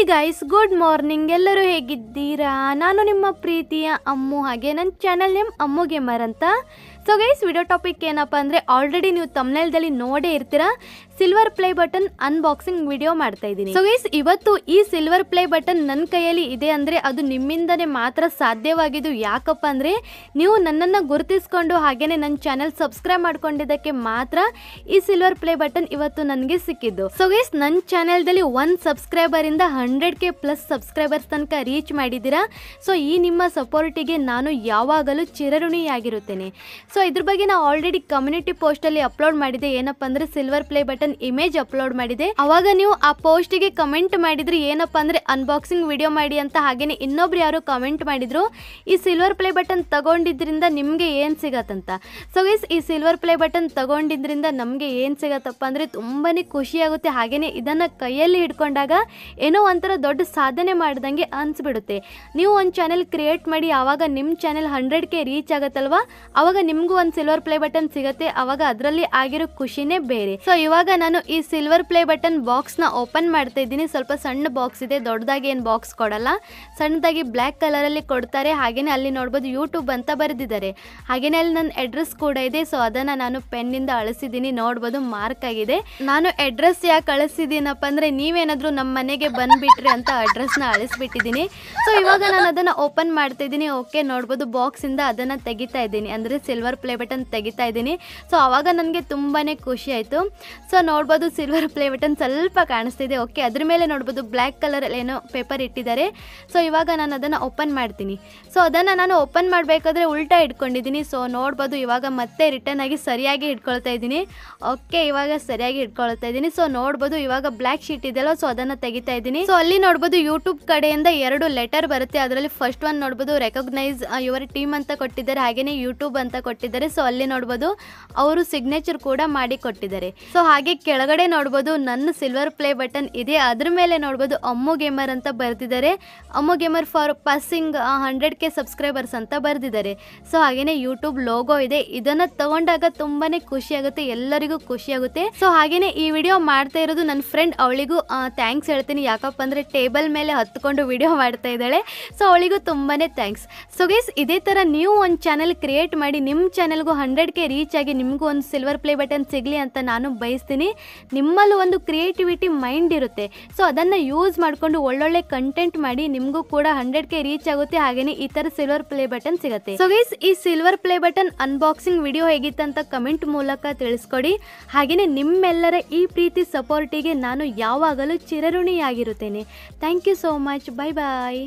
hey guys good morning ಎಲ್ಲರೂ ಹೇಗಿದ್ದೀರಾ ನಾನು ನಿಮ್ಮ ಪ್ರೀತಿಯ ಅಮ್ಮು ಹಾಗೆ ನನ್ನ ಚಾನಲ್ ನೇಮ್ ಅಮ್ಮು ಗೇಮರ್ ಅಂತ ಸೊ ಗೈಸ್ ವಿಡಿಯೋ ಟಾಪಿಕ್ ಏನಪ್ಪ ಅಂದರೆ ಆಲ್ರೆಡಿ ನೀವು ತಮ್ನೆಲ್ದಲ್ಲಿ ನೋಡೇ ಇರ್ತೀರಾ silver play button unboxing video ಮಾಡ್ತಾ ಇದ್ದೀನಿ ಸೊ ಗೈಸ್ ಇವತ್ತು ಈ ಸಿಲ್ವರ್ ಪ್ಲೇ ಬಟನ್ ನನ್ನ ಕೈಯಲ್ಲಿ ಇದೆ ಅಂದ್ರೆ ಅದು ನಿಮ್ಮಿಂದನೇ ಮಾತ್ರ ಸಾಧ್ಯವಾಗಿದ್ದು ಯಾಕಪ್ಪ ಅಂದ್ರೆ ನೀವು ನನ್ನನ್ನು ಗುರುತಿಸ್ಕೊಂಡು ಹಾಗೇನೆ ನನ್ನ ಚಾನೆಲ್ ಸಬ್ಸ್ಕ್ರೈಬ್ ಮಾಡ್ಕೊಂಡಿದ್ದಕ್ಕೆ ಮಾತ್ರ ಈ ಸಿಲ್ವರ್ ಪ್ಲೇ ಬಟನ್ ಇವತ್ತು ನನಗೆ ಸಿಕ್ಕಿದ್ದು ಸೊ ಗೈಸ್ ನನ್ನ ಚಾನೆಲ್ದಲ್ಲಿ ಒನ್ ಸಬ್ಸ್ಕ್ರೈಬರ್ ಇಂದ ಹಂಡ್ರೆಡ್ ಕೆ ಪ್ಲಸ್ ಸಬ್ಸ್ಕ್ರೈಬರ್ಸ್ ತನಕ ರೀಚ್ ಮಾಡಿದ್ದೀರಾ ಸೊ ಈ ನಿಮ್ಮ ಸಪೋರ್ಟಿಗೆ ನಾನು ಯಾವಾಗಲೂ ಚಿರಋಣಿಯಾಗಿರುತ್ತೇನೆ ಸೊ ಇದ್ರ ಬಗ್ಗೆ ನಾನು ಆಲ್ರೆಡಿ ಕಮ್ಯುನಿಟಿ ಪೋಸ್ಟಲ್ಲಿ ಅಪ್ಲೋಡ್ ಮಾಡಿದೆ ಏನಪ್ಪ ಅಂದ್ರೆ silver play button image upload ಮಾಡಿದೆ ಅವಾಗ ನೀವು ಆ ಪೋಸ್ಟ್ ಗೆ ಕಮೆಂಟ್ ಮಾಡಿದ್ರೆ ಏನಪ್ಪಾ ಅಂದ್ರೆ ಅನ್ಬಾಕ್ಸಿಂಗ್ ವಿಡಿಯೋ ಮಾಡಿ ಅಂತ ಹಾಗೇನೆ ಇನ್ನೊಬ್ರು ಯಾರು ಕಮೆಂಟ್ ಮಾಡಿದ್ರು ಈ ಸಿಲ್ವರ್ ಪ್ಲೇ ಬಟನ್ ತಗೊಂಡಿದ್ರಿಂದ ನಿಮ್ಗೆ ಏನ್ ಸಿಗತ್ತಂತ ಸೊ ಗೈಸ್ ಈ ಸಿಲ್ವರ್ ಪ್ಲೇ ಬಟನ್ ತಗೊಂಡಿದ್ರಿಂದ ನಮ್ಗೆ ಏನ್ ಸಿಗತ್ತಪ್ಪ ತುಂಬಾನೇ ಖುಷಿ ಆಗುತ್ತೆ ಹಾಗೇನೆ ಇದನ್ನ ಕೈಯಲ್ಲಿ ಹಿಡ್ಕೊಂಡಾಗ ಏನೋ ಒಂಥರ ದೊಡ್ಡ ಸಾಧನೆ ಮಾಡ್ದಂಗೆ ಬಿಡುತ್ತೆ ನೀವು ಒಂದ್ ಚಾನೆಲ್ ಕ್ರಿಯೇಟ್ ಮಾಡಿ ಅವಾಗ ನಿಮ್ ಚಾನೆಲ್ ಕೆ ರೀಚ್ ಆಗತ್ತಲ್ವಾ ಅವಾಗ ನಿಮ್ಗೂ ಒಂದ್ ಸಿಲ್ವರ್ ಪ್ಲೇ ಬಟನ್ ಸಿಗುತ್ತೆ ಅವಾಗ ಅದರಲ್ಲಿ ಆಗಿರೋ ಖುಷಿನೇ ಬೇರೆ ಸೊ ಇವಾಗ ನಾನು ಈ ಸಿಲ್ವರ್ ಪ್ಲೇ ಬಟನ್ ಬಾಕ್ಸ್ನ ಓಪನ್ ಮಾಡ್ತಾ ಇದ್ದೀನಿ ಸ್ವಲ್ಪ ಸಣ್ಣ ಬಾಕ್ಸ್ ಇದೆ ದೊಡ್ಡದಾಗಿ ಏನು ಬಾಕ್ಸ್ ಕೊಡಲ್ಲ ಸಣ್ಣದಾಗಿ ಬ್ಲ್ಯಾಕ್ ಕಲರಲ್ಲಿ ಕೊಡ್ತಾರೆ ಹಾಗೆಯೇ ಅಲ್ಲಿ ನೋಡ್ಬೋದು ಯೂಟ್ಯೂಬ್ ಅಂತ ಬರೆದಿದ್ದಾರೆ ಹಾಗೆಯೇ ಅಲ್ಲಿ ನನ್ನ ಅಡ್ರೆಸ್ ಕೂಡ ಇದೆ ಸೊ ಅದನ್ನು ನಾನು ಪೆನ್ನಿಂದ ಅಳಿಸಿದ್ದೀನಿ ನೋಡ್ಬೋದು ಮಾರ್ಕ್ ಆಗಿದೆ ನಾನು ಅಡ್ರೆಸ್ ಯಾಕೆ ಅಳಿಸಿದ್ದೀನಪ್ಪ ಅಂದರೆ ನೀವೇನಾದರೂ ನಮ್ಮ ಮನೆಗೆ ಬಂದುಬಿಟ್ರಿ ಅಂತ ಅಡ್ರೆಸ್ನ ಅಳಿಸ್ಬಿಟ್ಟಿದ್ದೀನಿ ಸೊ ಇವಾಗ ನಾನು ಅದನ್ನು ಓಪನ್ ಮಾಡ್ತಾ ಇದ್ದೀನಿ ಓಕೆ ನೋಡ್ಬೋದು ಬಾಕ್ಸಿಂದ ಅದನ್ನು ತೆಗಿತಾ ಇದ್ದೀನಿ ಅಂದರೆ ಸಿಲ್ವರ್ ಪ್ಲೇ ಬಟನ್ ತೆಗಿತಾ ಇದ್ದೀನಿ ಸೊ ಆವಾಗ ನನಗೆ ತುಂಬಾ ಖುಷಿ ಆಯಿತು ಸೊ ನೋಡ್ಬೋದು ಸಿಲ್ವರ್ ಪ್ಲೇ ಬಟನ್ ಸ್ವಲ್ಪ ಕಾಣಿಸ್ತಿದೆ ಓಕೆ ಅದ್ರ ಮೇಲೆ ನೋಡ್ಬೋದು ಬ್ಲ್ಯಾಕ್ ಕಲರಲ್ಲಿ ಏನೋ ಪೇಪರ್ ಇಟ್ಟಿದ್ದಾರೆ ಸೊ ಇವಾಗ ನಾನು ಅದನ್ನು ಓಪನ್ ಮಾಡ್ತೀನಿ ಸೊ ಅದನ್ನು ನಾನು ಓಪನ್ ಮಾಡಬೇಕಾದ್ರೆ ಉಲ್ಟಾ ಇಟ್ಕೊಂಡಿದ್ದೀನಿ ಸೊ ನೋಡ್ಬೋದು ಇವಾಗ ಮತ್ತೆ ರಿಟರ್ನ್ ಆಗಿ ಸರಿಯಾಗಿ ಇಟ್ಕೊಳ್ತಾ ಇದ್ದೀನಿ ಓಕೆ ಇವಾಗ ಸರಿಯಾಗಿ ಇಟ್ಕೊಳ್ತಾ ಇದ್ದೀನಿ ಸೊ ನೋಡ್ಬೋದು ಇವಾಗ ಬ್ಲ್ಯಾಕ್ ಶೀಟ್ ಇದೆಯಲ್ಲ ಸೊ ಅದನ್ನು ತೆಗಿತಾ ಇದ್ದೀನಿ ಸೊ ಅಲ್ಲಿ ನೋಡ್ಬೋದು ಯೂಟ್ಯೂಬ್ ಕಡೆಯಿಂದ ಎರಡು ಲೆಟರ್ ಬರುತ್ತೆ ಅದರಲ್ಲಿ ಫಸ್ಟ್ ಒನ್ ನೋಡ್ಬೋದು ರೆಕಗ್ನೈಸ್ ಯುವರ್ ಟೀಮ್ ಅಂತ ಕೊಟ್ಟಿದ್ದಾರೆ ಹಾಗೆಯೇ ಯೂಟ್ಯೂಬ್ ಅಂತ ಕೊಟ್ಟಿದ್ದಾರೆ ಸೊ ಅಲ್ಲಿ ನೋಡ್ಬೋದು ಅವರು ಸಿಗ್ನೇಚರ್ ಕೂಡ ಮಾಡಿ ಕೊಟ್ಟಿದ್ದಾರೆ ಸೊ ಹಾಗೆ ಹಾಗೆ ಕೆಳಗಡೆ ನೋಡ್ಬೋದು ನನ್ನ ಸಿಲ್ವರ್ ಪ್ಲೇ ಬಟನ್ ಇದೆ ಅದ್ರ ಮೇಲೆ ನೋಡ್ಬೋದು ಅಮ್ಮು ಗೇಮರ್ ಅಂತ ಬರೆದಿದ್ದಾರೆ Ammu gamer for passing hundred K subscribers ಅಂತ ಬರೆದಿದ್ದಾರೆ ಸೊ ಹಾಗೆಯೇ ಯೂಟ್ಯೂಬ್ ಲೋಗೋ ಇದೆ ಇದನ್ನು ತಗೊಂಡಾಗ ಖುಷಿ ಆಗುತ್ತೆ ಎಲ್ಲರಿಗೂ ಖುಷಿ ಆಗುತ್ತೆ ಸೊ ಹಾಗೆಯೇ ಈ ವಿಡಿಯೋ ಮಾಡ್ತಾ ಇರೋದು ನನ್ನ ಫ್ರೆಂಡ್ ಅವಳಿಗೂ ಥ್ಯಾಂಕ್ಸ್ ಹೇಳ್ತೀನಿ ಯಾಕಪ್ಪ ಅಂದರೆ ಟೇಬಲ್ ಮೇಲೆ ಹತ್ಕೊಂಡು ವಿಡಿಯೋ ಮಾಡ್ತಾ ಇದ್ದಾಳೆ ಸೊ ಅವಳಿಗೂ ತುಂಬಾನೇ ಥ್ಯಾಂಕ್ಸ್ ಸೊ ಗೈಸ್ ಇದೇ ಥರ ನೀವು ಒಂದು ಚಾನಲ್ ಕ್ರಿಯೇಟ್ ಮಾಡಿ ನಿಮ್ಮ ಚಾನಲ್ಗೂ ಹಂಡ್ರೆಡ್ ಕೆ ರೀಚ್ ಆಗಿ ನಿಮಗೂ ಒಂದು ಸಿಲ್ವರ್ ಪ್ಲೇ ಬಟನ್ ಸಿಗಲಿ ಅಂತ ನಾನು ಬಯಸ್ತೀನಿ ಹೇಳ್ತೀನಿ ನಿಮ್ಮಲ್ಲೂ ಒಂದು ಕ್ರಿಯೇಟಿವಿಟಿ ಮೈಂಡ್ ಇರುತ್ತೆ ಸೊ ಅದನ್ನು ಯೂಸ್ ಮಾಡಿಕೊಂಡು ಒಳ್ಳೊಳ್ಳೆ ಕಂಟೆಂಟ್ ಮಾಡಿ ನಿಮಗೂ ಕೂಡ ಹಂಡ್ರೆಡ್ ಕೆ ರೀಚ್ ಆಗುತ್ತೆ ಹಾಗೆಯೇ ಈ ಥರ ಸಿಲ್ವರ್ ಪ್ಲೇ ಬಟನ್ ಸಿಗುತ್ತೆ ಸೊ ಗೈಸ್ ಈ silver play button unboxing video ಹೇಗಿತ್ತಂತ ಕಮೆಂಟ್ ಮೂಲಕ ತಿಳಿಸ್ಕೊಡಿ ಹಾಗೆಯೇ ನಿಮ್ಮೆಲ್ಲರ ಈ ಪ್ರೀತಿ ಸಪೋರ್ಟಿಗೆ ನಾನು ಯಾವಾಗಲೂ ಚಿರಋಣಿಯಾಗಿರುತ್ತೇನೆ thank you so much bye bye